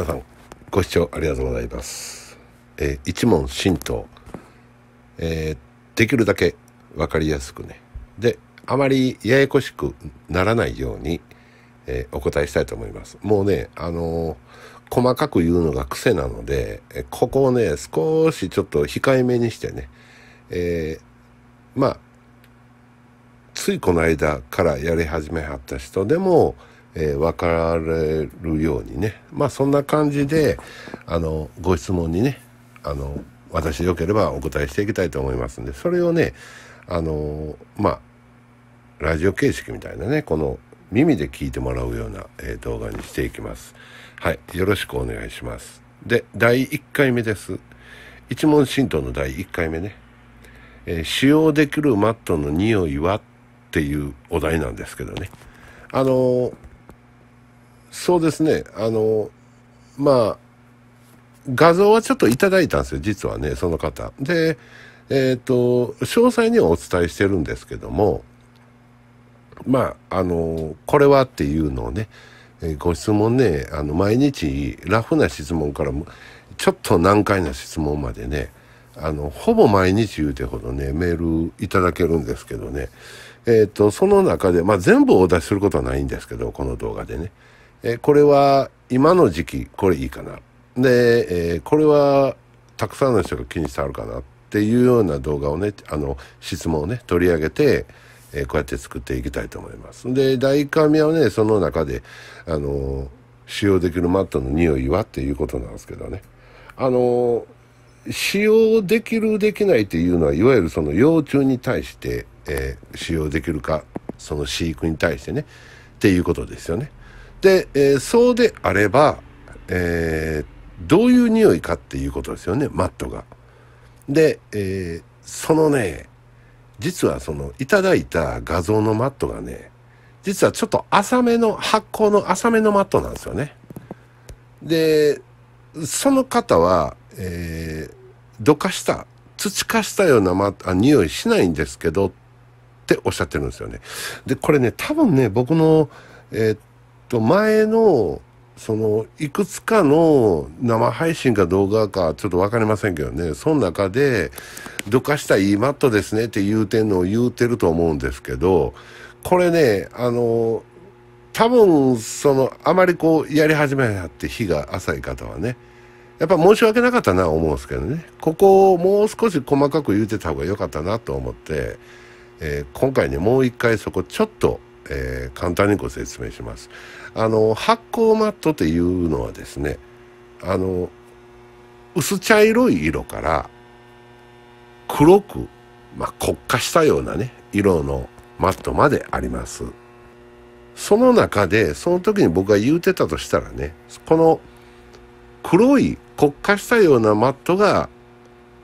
皆さんご視聴ありがとうございます。えー、一問神道、えー、できるだけ分かりやすくねであまりややこしくならないように、えー、お答えしたいと思います。もうねあの細かく言うのが癖なのでここをね少しちょっと控えめにしてね、えまあついこの間からやり始めはった人でもえー、分かられるようにねまあそんな感じであのご質問にねあの私でよければお答えしていきたいと思いますんでそれをねあのまあラジオ形式みたいなねこの耳で聞いてもらうような、えー、動画にしていきます。はい、よろしくお願いします。で、第1回目です。一問神道の第1回目ね。えー、使用できるマットの匂いはっていうお題なんですけどね。あのー、そうですね。あの、まあ、画像はちょっといただいたんですよ、実はね、その方。で、えっ、ー、と、詳細にはお伝えしてるんですけども、まあ、あの、これはっていうのをね、えご質問ね、あの、毎日、ラフな質問からも、ちょっと難解な質問までね、あの、ほぼ毎日言うてほどね、メールいただけるんですけどね、えっ、ー、と、その中で、まあ、全部お出しすることはないんですけど、この動画でね。えー、これは今の時期これいいかなで、えー、これはたくさんの人が気にしてあるかなっていうような動画をねあの質問をね取り上げて、えー、こうやって作っていきたいと思います。で大神はねその中であの使用できるマットの匂いはっていうことなんですけどね。あの使用できるできないっていうのはいわゆるその幼虫に対して、えー、使用できるかその飼育に対してねっていうことですよね。で、えー、そうであれば、えー、どういう匂いかっていうことですよねマットが。で、えー、そのね実はそのいただいた画像のマットがね実はちょっと浅めの発酵の浅めのマットなんですよね。でその方は、えー、どかした土化したような、まあ、匂いしないんですけどっておっしゃってるんですよね。でこれね多分ね僕のえー、と前のそのいくつかの生配信か動画かちょっと分かりませんけどねその中で「どかしたいいマットですね」って言うてんのを言うてると思うんですけどこれねあの多分そのあまりこうやり始めはって日が浅い方はねやっぱ申し訳なかったな思うんですけどねここをもう少し細かく言うてた方が良かったなと思って、えー、今回ねもう一回そこちょっとえー、簡単にご説明します。あの発酵マットというのはですねあの薄茶色い色から黒く、まあ、骨化したようなね色のマットまであります。その中でその時に僕が言うてたとしたらねこの黒い骨化したようなマットが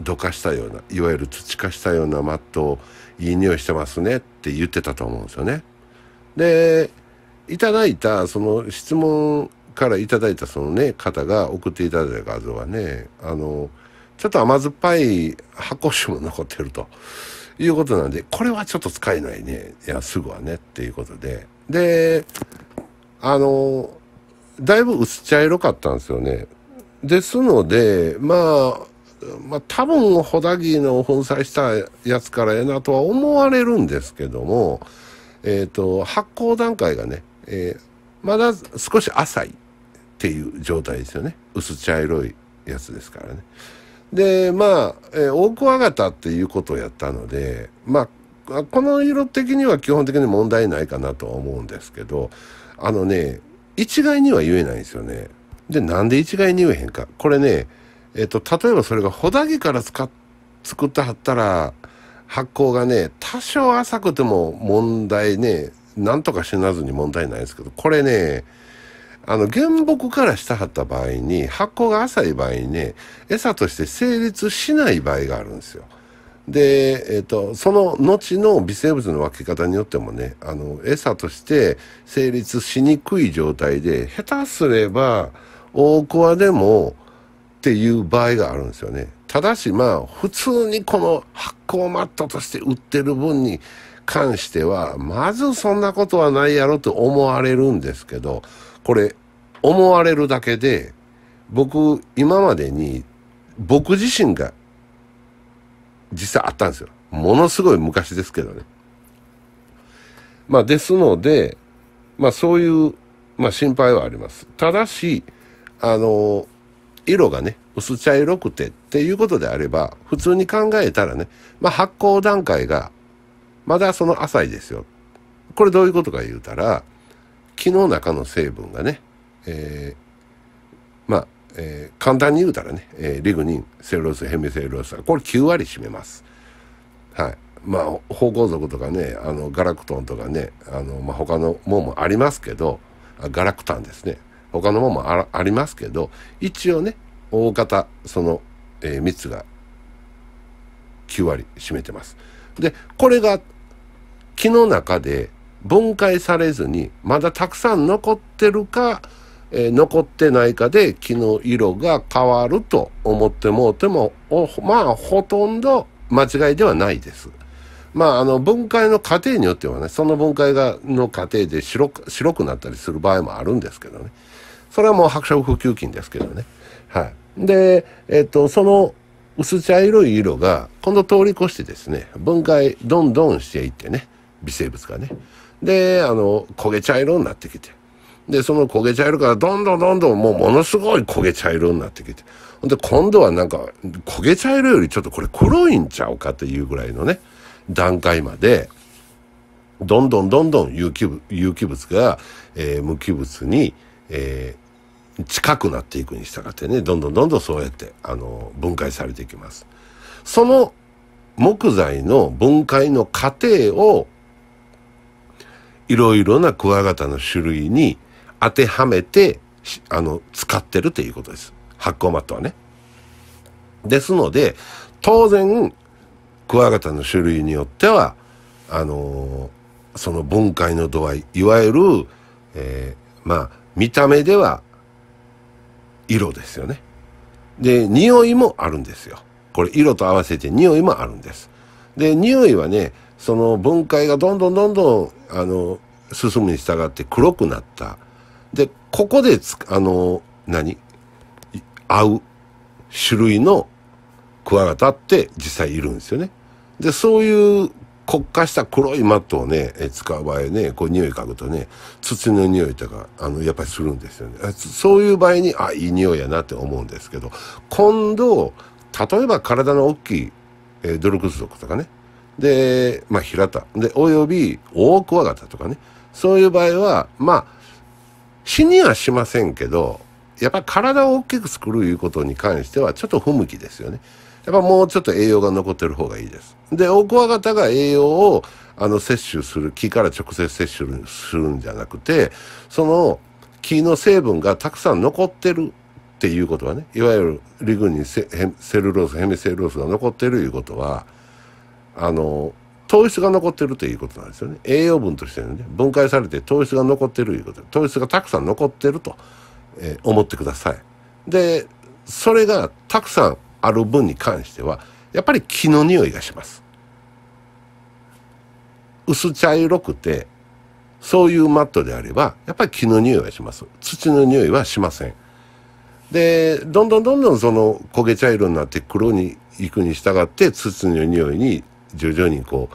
どかしたようないわゆる土化したようなマットをいい匂いしてますねって言ってたと思うんですよね。で、いただいた、その質問からいただいたそのね、方が送っていただいた画像はね、あの、ちょっと甘酸っぱい発酵酒も残ってるということなんで、これはちょっと使えないね。いや、すぐはね、っていうことで。で、あの、だいぶ薄茶色かったんですよね。ですので、まあ、まあ、多分、ホダギの粉砕したやつからええなとは思われるんですけども、えー、と、発酵段階がね、えー、まだ少し浅いっていう状態ですよね。薄茶色いやつですからね。で、まあ、えー、オクワガタっていうことをやったので、まあ、この色的には基本的に問題ないかなとは思うんですけど、あのね、一概には言えないんですよね。で、なんで一概に言えへんか。これね、えっ、ー、と、例えばそれがホダギから使っ作ってはったら、発酵がね、多少浅くても問題ね、なんとか死なずに問題ないですけど、これね、あの、原木からしたはった場合に、発酵が浅い場合にね、餌として成立しない場合があるんですよ。で、えっ、と、その後の微生物の分け方によってもね、あの、餌として成立しにくい状態で、下手すれば、大コアでもっていう場合があるんですよね。ただしまあ、普通にこの発酵マットとして売ってる分に関しては、まずそんなことはないやろと思われるんですけど、これ、思われるだけで、僕、今までに、僕自身が、実際あったんですよ。ものすごい昔ですけどね。まあ、ですので、まあ、そういう、まあ、心配はあります。ただし、あの、色がね、薄茶色くてっていうことであれば、普通に考えたらね、まあ、発酵段階が、まだその浅いですよ。これどういうことか言うたら、木の中の成分がね、えー、まあ、えー、簡単に言うたらね、えー、リグニン、セルロース、ヘミセルロースこれ9割占めます。はい。まあ、芳香族とかね、あの、ガラクトンとかね、あの、まあ、他のもんもありますけど、ガラクタンですね。他のももあありますけど一応ね大方その、えー、蜜が9割占めてます。でこれが木の中で分解されずにまだたくさん残ってるか、えー、残ってないかで木の色が変わると思ってもうてもまあほとんど間違いではないです。まあ、あの分解の過程によってはねその分解がの過程で白く白くなったりする場合もあるんですけどね。それはもう白色普及菌ですけどね。はい。で、えっと、その薄茶色い色が今度通り越してですね、分解どんどんしていってね、微生物がね。で、あの、焦げ茶色になってきて。で、その焦げ茶色からどんどんどんどんもうものすごい焦げ茶色になってきて。ほんで、今度はなんか焦げ茶色よりちょっとこれ黒いんちゃうかというぐらいのね、段階まで、どんどんどんどん有機物有機物が、えー、無機物にえー、近くなっていくに従ってねどんどんどんどんそうやってあの分解されていきます。その木材の分解の過程をいろいろなクワガタの種類に当てはめてあの使ってるということです。発酵マットはね。ですので当然クワガタの種類によってはあのー、その分解の度合いいわゆる、えー、まあ見た目では色ですよね。で、匂いもあるんですよ。これ色と合わせて匂いもあるんです。で、匂いはね、その分解がどんどんどんどん、あの、進むに従って黒くなった。で、ここでつ、あの、何合う種類のクワガタって実際いるんですよね。で、そういう国家した黒いマットをね、え使う場合ね、こう匂い嗅ぐとね、土の匂いとか、あの、やっぱりするんですよね。そういう場合に、あ、いい匂いやなって思うんですけど、今度、例えば体の大きい、えー、ドルクズ族とかね、で、まあ、平田、で、および大クワガタとかね、そういう場合は、まあ、死にはしませんけど、やっぱり体を大きく作るいうことに関してはちょっと不向きですよね。やっぱもうちょっと栄養が残ってる方がいいです。で、オコア型が栄養をあの摂取する、木から直接摂取するんじゃなくて、その木の成分がたくさん残ってるっていうことはね、いわゆるリグニンセルロース、ヘミセルロースが残ってるいうことは、あの、糖質が残ってるということなんですよね。栄養分としてね、分解されて糖質が残ってるいうこと、糖質がたくさん残ってると。えー、思ってください。で、それがたくさんある分に関しては、やっぱり木の匂いがします。薄茶色くて、そういうマットであれば、やっぱり木の匂いはします。土の匂いはしません。で、どんどんどんどんその焦げ茶色になって黒に行くに従って、土の匂いに徐々にこ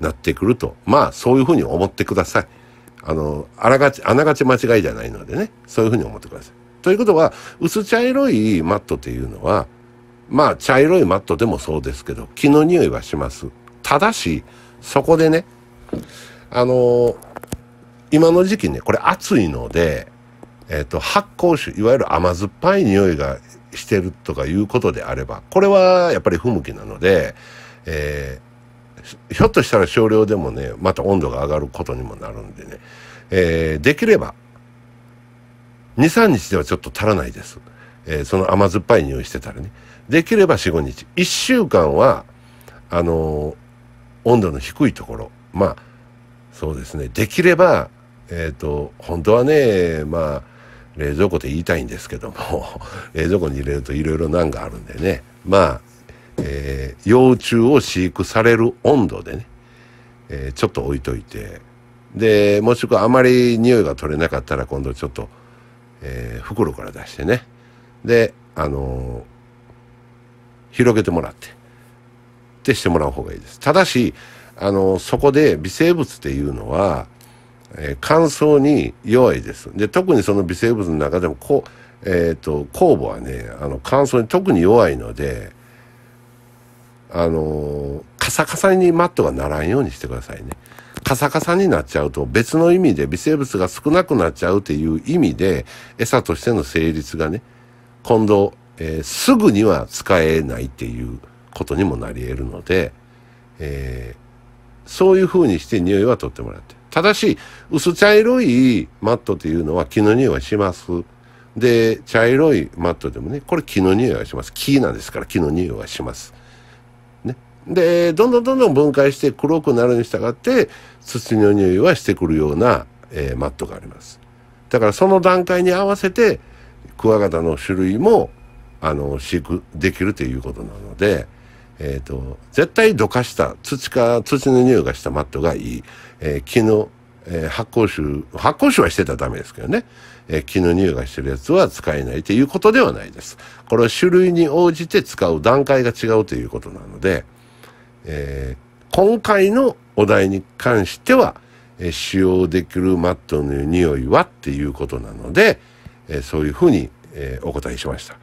うなってくると。まあ、そういうふうに思ってください。あの、あらがち、ながち間違いじゃないのでね、そういうふうに思ってください。ということは、薄茶色いマットというのは、まあ、茶色いマットでもそうですけど、木の匂いはします。ただし、そこでね、あの今の時期ね、これ暑いので、えっ、ー、と、発酵酒、いわゆる甘酸っぱい匂いがしてるとかいうことであれば、これはやっぱり不向きなので、えーひょっとしたら少量でもねまた温度が上がることにもなるんでね、えー、できれば23日ではちょっと足らないです、えー、その甘酸っぱい匂いしてたらねできれば45日1週間はあのー、温度の低いところまあそうですねできればえっ、ー、と本当はねまあ冷蔵庫で言いたいんですけども 冷蔵庫に入れるといろいろ難があるんでねまあえー、幼虫を飼育される温度でね、えー、ちょっと置いといてでもしくはあまり匂いが取れなかったら今度ちょっと、えー、袋から出してねであの広げてもらってってしてもらう方がいいです。ただしあのそこで微生物っていうのは、え乾燥に弱いです。で特にその微生物の中でもこうえーと酵母はねあの乾燥に特に弱いのであのカサカサにマットがならんようにしてくださいね。カサカサになっちゃうと別の意味で微生物が少なくなっちゃうっていう意味で餌としての成立がね今度、えー、すぐには使えないっていうことにもなり得るので、えー、そういうふうにして匂いは取ってもらってただし薄茶色いマットっていうのは木の匂いはします。で茶色いマットでもねこれ木の匂いはします木なんですから木の匂いはします。で、どんどんどんどん分解して黒くなるに従って、土の匂いはしてくるような、えー、マットがあります。だからその段階に合わせて、クワガタの種類も、あの、飼育できるということなので、えー、と、絶対どかした土か、土の匂いがしたマットがいい。えー、木の、えー、発酵臭、発酵臭はしてたらダメですけどね。えー、木の匂いがしてるやつは使えないということではないです。これは種類に応じて使う段階が違うということなので、えー、今回のお題に関しては、えー、使用できるマットの匂いはっていうことなので、えー、そういうふうに、えお答えしました。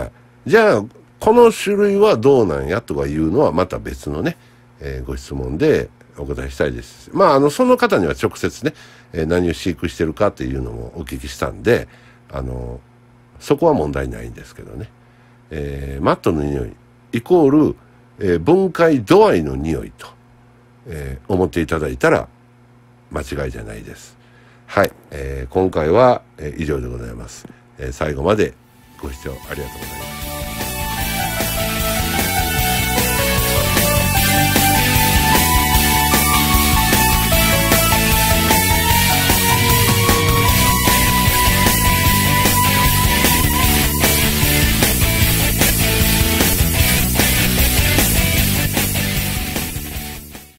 はい。じゃあ、この種類はどうなんやとかいうのはまた別のね、えご質問でお答えしたいです。まあ、あの、その方には直接ね、え何を飼育してるかっていうのもお聞きしたんで、あの、そこは問題ないんですけどね。えー、マットの匂い、イコール、えー、分解度合いの匂いと、えー、思っていただいたら間違いじゃないです。はい、えー、今回は、え以上でございます、え最後までご視聴ありがとうございました。